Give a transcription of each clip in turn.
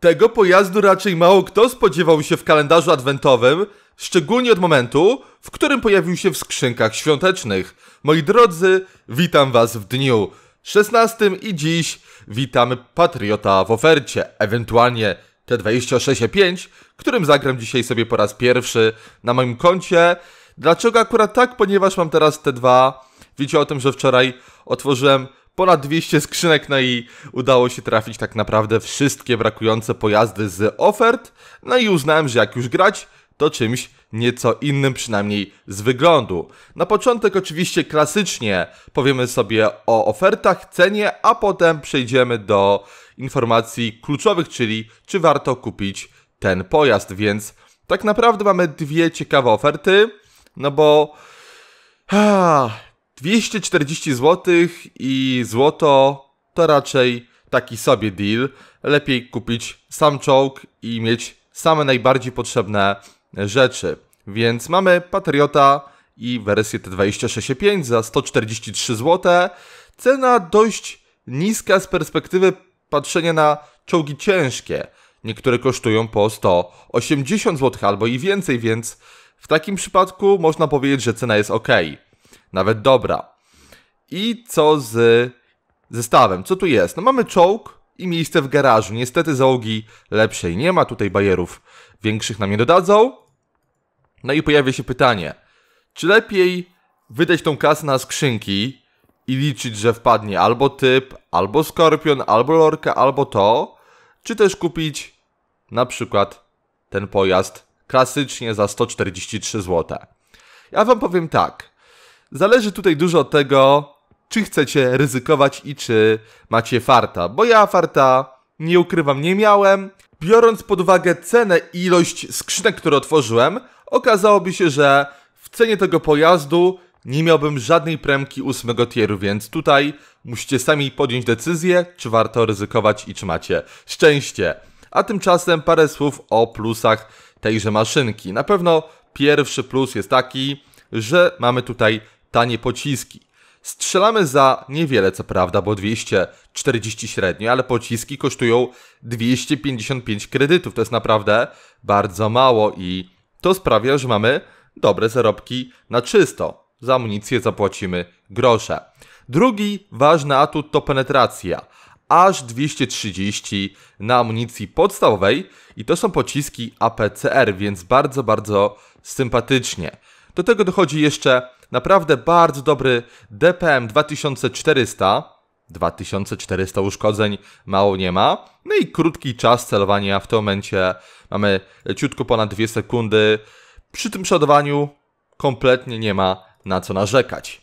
Tego pojazdu raczej mało kto spodziewał się w kalendarzu adwentowym, szczególnie od momentu, w którym pojawił się w skrzynkach świątecznych. Moi drodzy, witam Was w dniu 16 i dziś witamy Patriota w ofercie, ewentualnie T26.5, którym zagram dzisiaj sobie po raz pierwszy na moim koncie. Dlaczego akurat tak? Ponieważ mam teraz T2. Wiecie o tym, że wczoraj otworzyłem ponad 200 skrzynek, no i udało się trafić tak naprawdę wszystkie brakujące pojazdy z ofert. No i uznałem, że jak już grać, to czymś nieco innym, przynajmniej z wyglądu. Na początek oczywiście klasycznie powiemy sobie o ofertach, cenie, a potem przejdziemy do informacji kluczowych, czyli czy warto kupić ten pojazd, więc tak naprawdę mamy dwie ciekawe oferty, no bo... 240 zł i złoto to raczej taki sobie deal. Lepiej kupić sam czołg i mieć same najbardziej potrzebne rzeczy. Więc mamy Patriota i wersję T26.5 za 143 zł. Cena dość niska z perspektywy patrzenia na czołgi ciężkie. Niektóre kosztują po 180 zł albo i więcej, więc w takim przypadku można powiedzieć, że cena jest ok nawet dobra. I co z zestawem? Co tu jest? No mamy czołg i miejsce w garażu. Niestety załogi lepszej nie ma, tutaj bajerów większych nam nie dodadzą. No i pojawia się pytanie, czy lepiej wydać tą kasę na skrzynki i liczyć, że wpadnie albo typ, albo skorpion, albo lorka, albo to, czy też kupić na przykład ten pojazd klasycznie za 143 zł. Ja wam powiem tak, Zależy tutaj dużo od tego, czy chcecie ryzykować i czy macie farta. Bo ja farta, nie ukrywam, nie miałem. Biorąc pod uwagę cenę i ilość skrzynek, które otworzyłem, okazałoby się, że w cenie tego pojazdu nie miałbym żadnej premki ósmego tieru, więc tutaj musicie sami podjąć decyzję, czy warto ryzykować i czy macie szczęście. A tymczasem parę słów o plusach tejże maszynki. Na pewno pierwszy plus jest taki, że mamy tutaj tanie pociski. Strzelamy za niewiele, co prawda, bo 240 średnio, ale pociski kosztują 255 kredytów. To jest naprawdę bardzo mało i to sprawia, że mamy dobre zarobki na czysto. Za amunicję zapłacimy grosze. Drugi ważny atut to penetracja. Aż 230 na amunicji podstawowej i to są pociski APCR, więc bardzo, bardzo sympatycznie. Do tego dochodzi jeszcze Naprawdę bardzo dobry DPM 2400. 2400 uszkodzeń mało nie ma. No i krótki czas celowania. W tym momencie mamy ciutko ponad 2 sekundy. Przy tym przodowaniu kompletnie nie ma na co narzekać.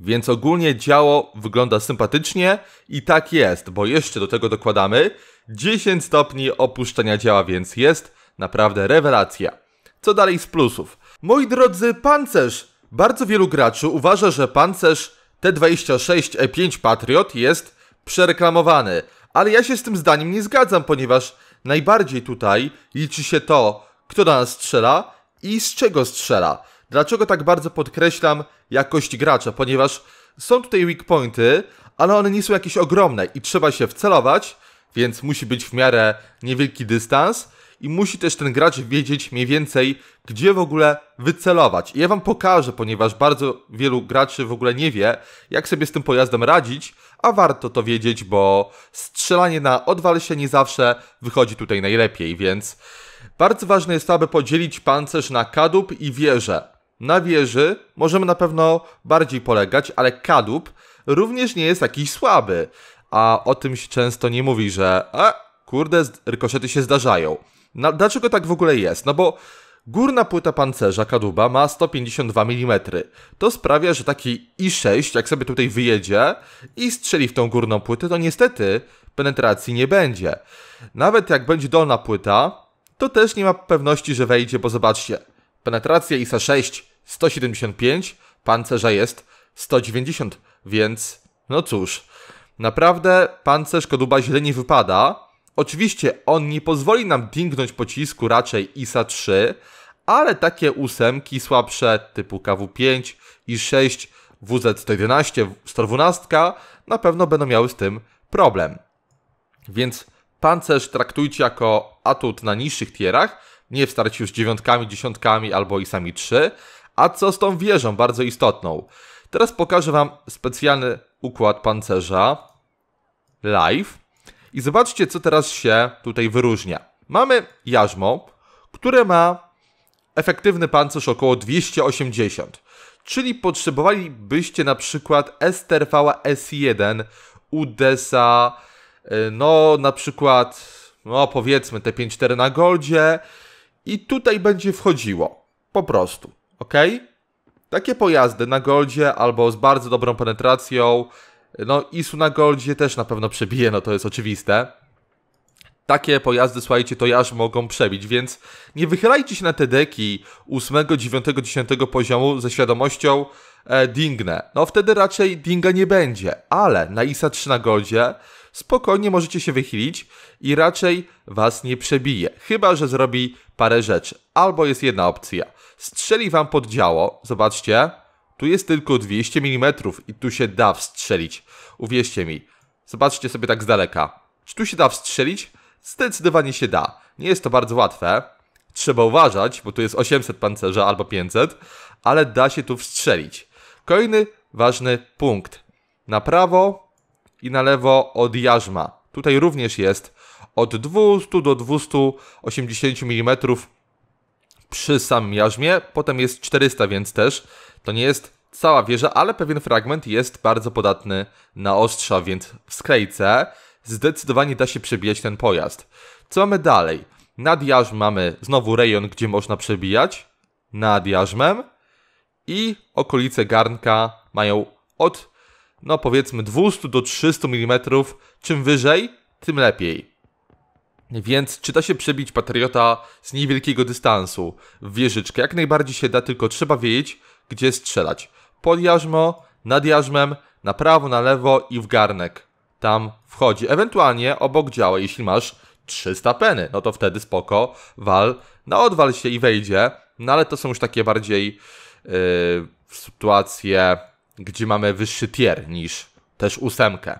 Więc ogólnie działo wygląda sympatycznie i tak jest, bo jeszcze do tego dokładamy 10 stopni opuszczenia działa, więc jest naprawdę rewelacja. Co dalej z plusów? Moi drodzy, pancerz bardzo wielu graczy uważa, że pancerz T-26 E5 Patriot jest przereklamowany, ale ja się z tym zdaniem nie zgadzam, ponieważ najbardziej tutaj liczy się to, kto do nas strzela i z czego strzela. Dlaczego tak bardzo podkreślam jakość gracza? Ponieważ są tutaj weak pointy, ale one nie są jakieś ogromne i trzeba się wcelować, więc musi być w miarę niewielki dystans, i musi też ten gracz wiedzieć mniej więcej, gdzie w ogóle wycelować. I ja wam pokażę, ponieważ bardzo wielu graczy w ogóle nie wie, jak sobie z tym pojazdem radzić, a warto to wiedzieć, bo strzelanie na odwal się nie zawsze wychodzi tutaj najlepiej, więc bardzo ważne jest to, aby podzielić pancerz na kadłub i wieżę. Na wieży możemy na pewno bardziej polegać, ale kadłub również nie jest jakiś słaby. A o tym się często nie mówi, że a, kurde, rykoszety się zdarzają. Na, dlaczego tak w ogóle jest? No bo górna płyta pancerza kadłuba ma 152 mm. To sprawia, że taki I6, jak sobie tutaj wyjedzie i strzeli w tą górną płytę, to niestety penetracji nie będzie. Nawet jak będzie dolna płyta, to też nie ma pewności, że wejdzie, bo zobaczcie, penetracja ISA 6 175, pancerza jest 190, więc no cóż, naprawdę pancerz Koduba źle nie wypada, Oczywiście on nie pozwoli nam dingnąć pocisku raczej ISA 3, ale takie ósemki słabsze typu KW5 i 6 WZ-111, 112 na pewno będą miały z tym problem. Więc pancerz traktujcie jako atut na niższych tierach, nie w starciu z dziewiątkami, dziesiątkami albo ISA 3, a co z tą wieżą bardzo istotną. Teraz pokażę Wam specjalny układ pancerza live i zobaczcie, co teraz się tutaj wyróżnia. Mamy jarzmo, które ma efektywny pancerz około 280, czyli potrzebowalibyście na przykład STRV S1 UDESA, y, no na przykład, no powiedzmy te 5-4 na goldzie i tutaj będzie wchodziło, po prostu, ok? Takie pojazdy na goldzie albo z bardzo dobrą penetracją no Isu na Goldzie też na pewno przebije, no to jest oczywiste. Takie pojazdy, słuchajcie, to jaż mogą przebić, więc nie wychylajcie się na te deki 8, 9, 10 poziomu ze świadomością e, dingnę. No wtedy raczej dinga nie będzie, ale na Isa 3 na Goldzie spokojnie możecie się wychylić i raczej was nie przebije. Chyba, że zrobi parę rzeczy. Albo jest jedna opcja. Strzeli wam pod działo, zobaczcie, tu jest tylko 200 mm i tu się da wstrzelić. Uwierzcie mi. Zobaczcie sobie tak z daleka. Czy tu się da wstrzelić? Zdecydowanie się da. Nie jest to bardzo łatwe. Trzeba uważać, bo tu jest 800 pancerza albo 500, ale da się tu wstrzelić. Kolejny ważny punkt. Na prawo i na lewo od jarzma. Tutaj również jest od 200 do 280 mm przy samym jarzmie. Potem jest 400, więc też to nie jest cała wieża, ale pewien fragment jest bardzo podatny na ostrza, więc w sklejce zdecydowanie da się przebijać ten pojazd. Co mamy dalej? Nad jarzmem mamy znowu rejon, gdzie można przebijać, nad jarzmem i okolice garnka mają od, no powiedzmy, 200 do 300 mm. Czym wyżej, tym lepiej. Więc czy da się przebić Patriota z niewielkiego dystansu w wieżyczkę? Jak najbardziej się da, tylko trzeba wiedzieć, gdzie strzelać pod jarzmo, nad jarzmem, na prawo, na lewo i w garnek. Tam wchodzi, ewentualnie obok działa, jeśli masz 300 peny, no to wtedy spoko, wal, na odwal się i wejdzie, no ale to są już takie bardziej yy, sytuacje, gdzie mamy wyższy tier niż też ósemkę.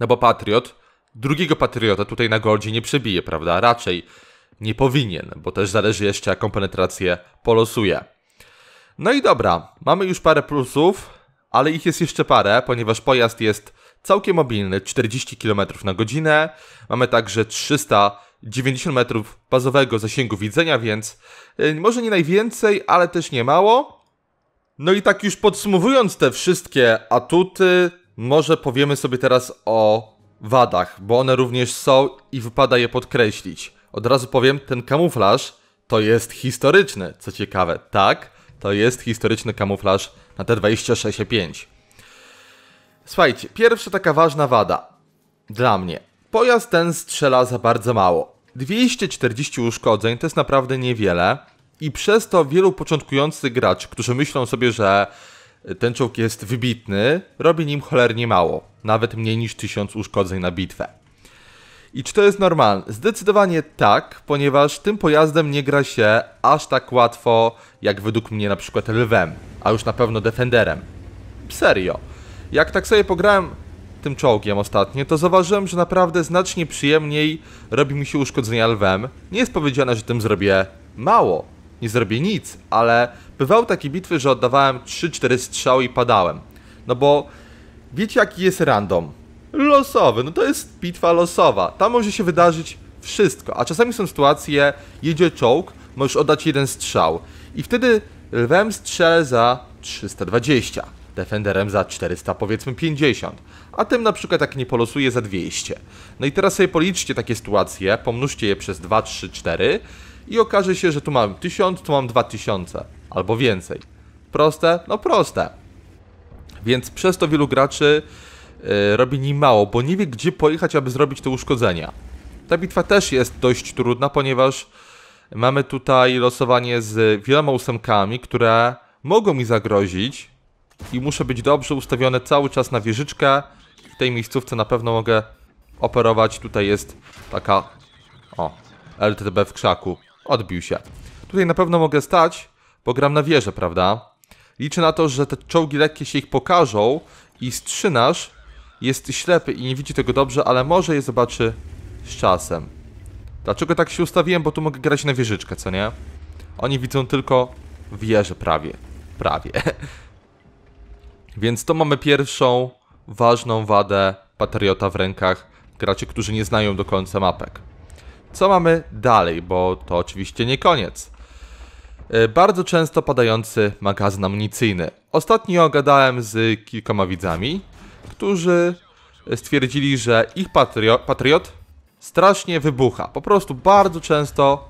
No bo Patriot, drugiego Patriota tutaj na Goldzie nie przebije, prawda? Raczej nie powinien, bo też zależy jeszcze jaką penetrację polosuje. No i dobra, mamy już parę plusów, ale ich jest jeszcze parę, ponieważ pojazd jest całkiem mobilny, 40 km na godzinę. Mamy także 390 metrów bazowego zasięgu widzenia, więc y, może nie najwięcej, ale też nie mało. No i tak już podsumowując te wszystkie atuty, może powiemy sobie teraz o wadach, bo one również są i wypada je podkreślić. Od razu powiem, ten kamuflaż to jest historyczny, co ciekawe, tak? to jest historyczny kamuflaż na t 26 5 Słuchajcie, pierwsza taka ważna wada dla mnie. Pojazd ten strzela za bardzo mało. 240 uszkodzeń to jest naprawdę niewiele i przez to wielu początkujących graczy, którzy myślą sobie, że y, ten czołg jest wybitny, robi nim cholernie mało, nawet mniej niż 1000 uszkodzeń na bitwę. I czy to jest normalne? Zdecydowanie tak, ponieważ tym pojazdem nie gra się aż tak łatwo, jak według mnie na przykład lwem, a już na pewno defenderem. Serio. Jak tak sobie pograłem tym czołgiem ostatnio, to zauważyłem, że naprawdę znacznie przyjemniej robi mi się uszkodzenia lwem. Nie jest powiedziane, że tym zrobię mało, nie zrobię nic, ale bywały takie bitwy, że oddawałem 3-4 strzały i padałem. No bo wiecie jaki jest random losowy. No to jest bitwa losowa. Tam może się wydarzyć wszystko. A czasami są sytuacje, jedzie czołg, możesz oddać jeden strzał. I wtedy lwem strzelę za 320, defenderem za 400, powiedzmy 50, a tym na przykład tak nie polosuje za 200. No i teraz sobie policzcie takie sytuacje, pomnóżcie je przez 2, 3, 4 i okaże się, że tu mam 1000, tu mam 2000 albo więcej. Proste? No proste. Więc przez to wielu graczy E, robi nim mało, bo nie wie gdzie pojechać, aby zrobić te uszkodzenia. Ta bitwa też jest dość trudna, ponieważ mamy tutaj losowanie z wieloma ósemkami, które mogą mi zagrozić i muszę być dobrze ustawiony cały czas na wieżyczkę. W tej miejscówce na pewno mogę operować. Tutaj jest taka... O, LTB w krzaku. Odbił się. Tutaj na pewno mogę stać, bo gram na wieżę, prawda? Liczę na to, że te czołgi lekkie się ich pokażą i strzynasz jest ślepy i nie widzi tego dobrze, ale może je zobaczy z czasem. Dlaczego tak się ustawiłem? Bo tu mogę grać na wieżyczkę, co nie? Oni widzą tylko wieżę prawie. Prawie. Więc to mamy pierwszą ważną wadę Patriota w rękach graczy, którzy nie znają do końca mapek. Co mamy dalej, bo to oczywiście nie koniec. E, bardzo często padający magazyn amunicyjny. Ostatnio gadałem z kilkoma widzami, którzy stwierdzili, że ich patriot, patriot strasznie wybucha. Po prostu bardzo często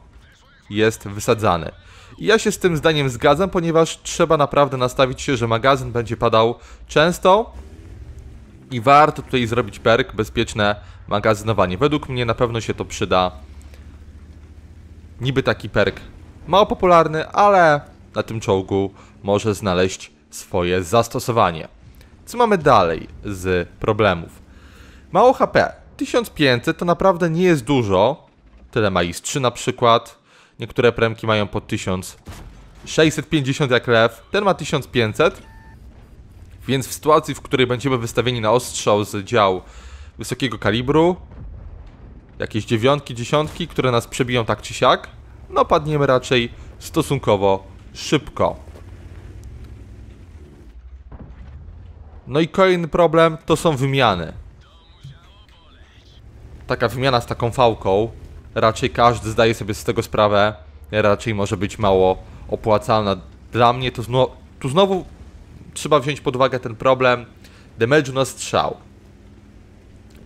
jest wysadzany. I ja się z tym zdaniem zgadzam, ponieważ trzeba naprawdę nastawić się, że magazyn będzie padał często i warto tutaj zrobić perk bezpieczne magazynowanie. Według mnie na pewno się to przyda. Niby taki perk mało popularny, ale na tym czołgu może znaleźć swoje zastosowanie. Co mamy dalej z problemów? Mało HP. 1500 to naprawdę nie jest dużo. Tyle ma IS-3 na przykład. Niektóre premki mają po 1650 jak lew. Ten ma 1500. Więc w sytuacji, w której będziemy wystawieni na ostrzał z dział wysokiego kalibru, jakieś dziewiątki, dziesiątki, które nas przebiją tak czy siak, no padniemy raczej stosunkowo szybko. No i kolejny problem to są wymiany. Taka wymiana z taką fałką, raczej każdy zdaje sobie z tego sprawę, raczej może być mało opłacalna. Dla mnie to tu znowu trzeba wziąć pod uwagę ten problem damage na strzał.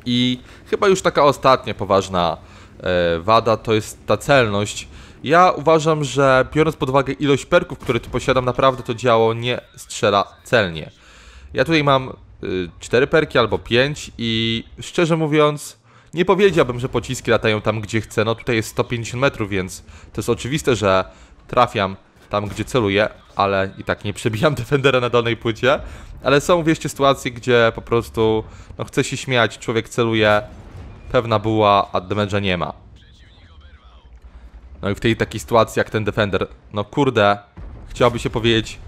I chyba już taka ostatnia poważna e, wada to jest ta celność. Ja uważam, że biorąc pod uwagę ilość perków, które tu posiadam, naprawdę to działo nie strzela celnie. Ja tutaj mam y, cztery 4 perki albo 5 i szczerze mówiąc, nie powiedziałbym, że pociski latają tam, gdzie chcę. No tutaj jest 150 metrów, więc to jest oczywiste, że trafiam tam, gdzie celuję, ale i tak nie przebijam defendera na dolnej płycie. Ale są, wieście, sytuacje, gdzie po prostu, no chce się śmiać, człowiek celuje, pewna była, a damage'a nie ma. No i w tej takiej sytuacji, jak ten defender, no kurde, chciałby się powiedzieć,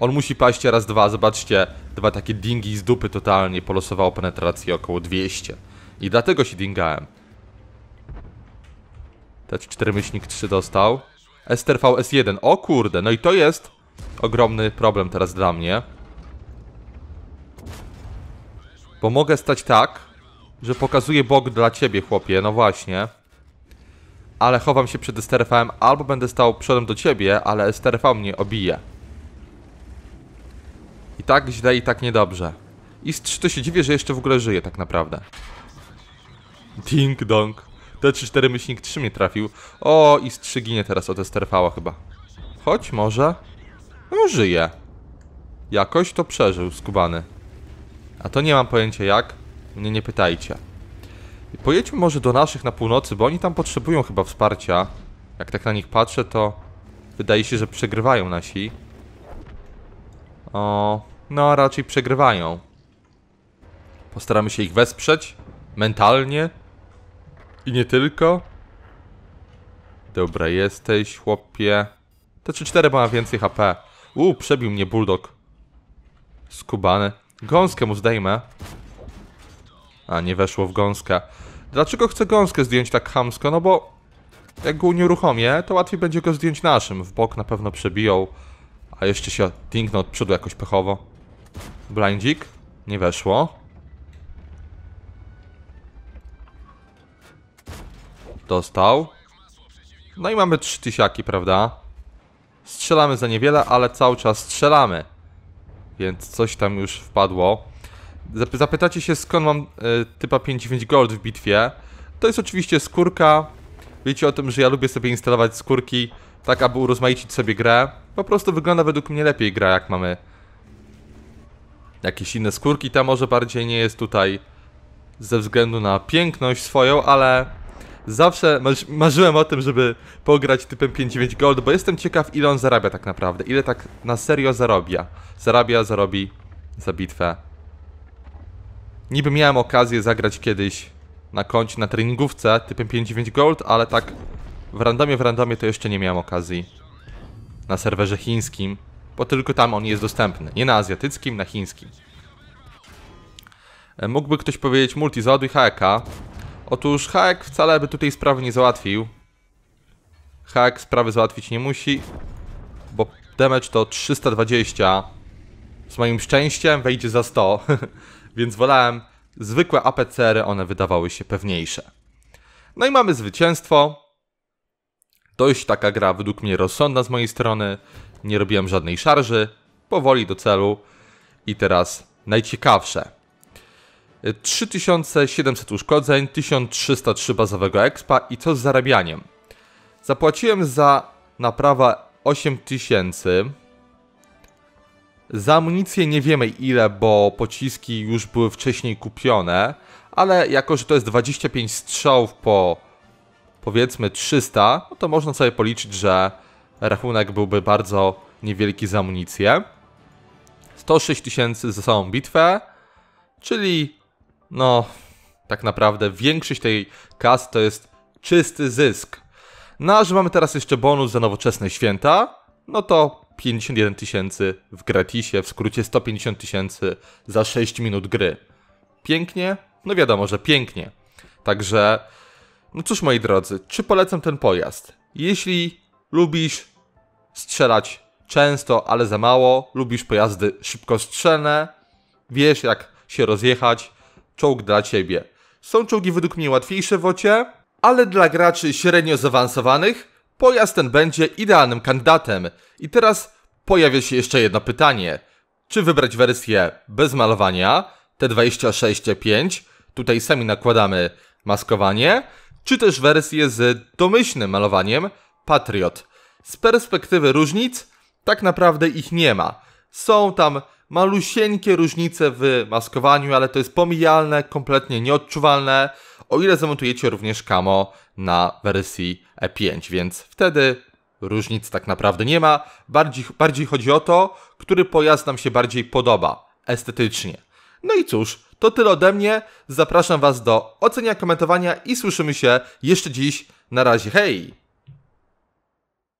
on musi paść raz dwa, zobaczcie, dwa takie dingi z dupy totalnie polosowało penetrację około 200. I dlatego się dingałem. Dać 4 myślnik 3 dostał. STRV S1, o kurde, no i to jest ogromny problem teraz dla mnie. Bo mogę stać tak, że pokazuję bok dla ciebie, chłopie, no właśnie. Ale chowam się przed STRV-em, albo będę stał przodem do ciebie, ale STRV mnie obije tak źle i tak niedobrze. I czy to się dziwię, że jeszcze w ogóle żyje tak naprawdę. Ding dong. T34 myślnik 3 mnie trafił. O, i 3 ginie teraz od Esterfała chyba. Choć może. No żyje. Jakoś to przeżył skubany. A to nie mam pojęcia jak. Mnie nie pytajcie. Pojedźmy może do naszych na północy, bo oni tam potrzebują chyba wsparcia. Jak tak na nich patrzę, to wydaje się, że przegrywają nasi. O, no raczej przegrywają. Postaramy się ich wesprzeć mentalnie i nie tylko. Dobra, jesteś, chłopie. Te 3-4 ma więcej HP. U, przebił mnie bulldog. Skubany. Gąskę mu zdejmę. A, nie weszło w gąskę. Dlaczego chcę gąskę zdjąć tak hamsko? No bo jak go nie uruchomię, to łatwiej będzie go zdjąć naszym. W bok na pewno przebiją. A jeszcze się dingną od przodu jakoś pechowo. Blindzik. Nie weszło. Dostał. No i mamy trzy tysiaki, prawda? Strzelamy za niewiele, ale cały czas strzelamy. Więc coś tam już wpadło. Zapytacie się skąd mam y, typa 59 gold w bitwie. To jest oczywiście skórka. Wiecie o tym, że ja lubię sobie instalować skórki, tak aby urozmaicić sobie grę. Po prostu wygląda według mnie lepiej gra, jak mamy jakieś inne skórki, ta może bardziej nie jest tutaj ze względu na piękność swoją, ale zawsze marzyłem o tym, żeby pograć typem 5.9 Gold, bo jestem ciekaw ile on zarabia tak naprawdę, ile tak na serio zarabia. Zarabia, zarobi za bitwę. Niby miałem okazję zagrać kiedyś na koncie, na treningówce typem 5.9 Gold, ale tak w randomie, w randomie to jeszcze nie miałem okazji. Na serwerze chińskim bo tylko tam on jest dostępny, nie na azjatyckim, na chińskim. E, mógłby ktoś powiedzieć, multi i HK. E Otóż Haek wcale by tutaj sprawy nie załatwił. Haek sprawy załatwić nie musi, bo damage to 320. Z moim szczęściem wejdzie za 100, więc wolałem zwykłe APCR, y one wydawały się pewniejsze. No i mamy zwycięstwo. Dość taka gra według mnie rozsądna z mojej strony nie robiłem żadnej szarży, powoli do celu i teraz najciekawsze. 3700 uszkodzeń, 1303 bazowego expa i co z zarabianiem? Zapłaciłem za naprawę 8000. Za amunicję nie wiemy ile, bo pociski już były wcześniej kupione, ale jako, że to jest 25 strzałów po powiedzmy 300, no to można sobie policzyć, że rachunek byłby bardzo niewielki za amunicję. 106 tysięcy za samą bitwę, czyli no tak naprawdę większość tej kas to jest czysty zysk. No a że mamy teraz jeszcze bonus za nowoczesne święta, no to 51 tysięcy w gratisie, w skrócie 150 tysięcy za 6 minut gry. Pięknie? No wiadomo, że pięknie. Także, no cóż moi drodzy, czy polecam ten pojazd? Jeśli Lubisz strzelać często, ale za mało. Lubisz pojazdy szybkostrzelne. Wiesz, jak się rozjechać. Czołg dla ciebie. Są czołgi według mnie łatwiejsze w ocie, ale dla graczy średnio zaawansowanych pojazd ten będzie idealnym kandydatem. I teraz pojawia się jeszcze jedno pytanie. Czy wybrać wersję bez malowania, T26T5, tutaj sami nakładamy maskowanie, czy też wersję z domyślnym malowaniem, Patriot. Z perspektywy różnic, tak naprawdę ich nie ma. Są tam malusieńkie różnice w maskowaniu, ale to jest pomijalne, kompletnie nieodczuwalne, o ile zamontujecie również kamo na wersji E5, więc wtedy różnic tak naprawdę nie ma. Bardziej, bardziej chodzi o to, który pojazd nam się bardziej podoba estetycznie. No i cóż, to tyle ode mnie. Zapraszam Was do ocenia, komentowania i słyszymy się jeszcze dziś. Na razie, hej!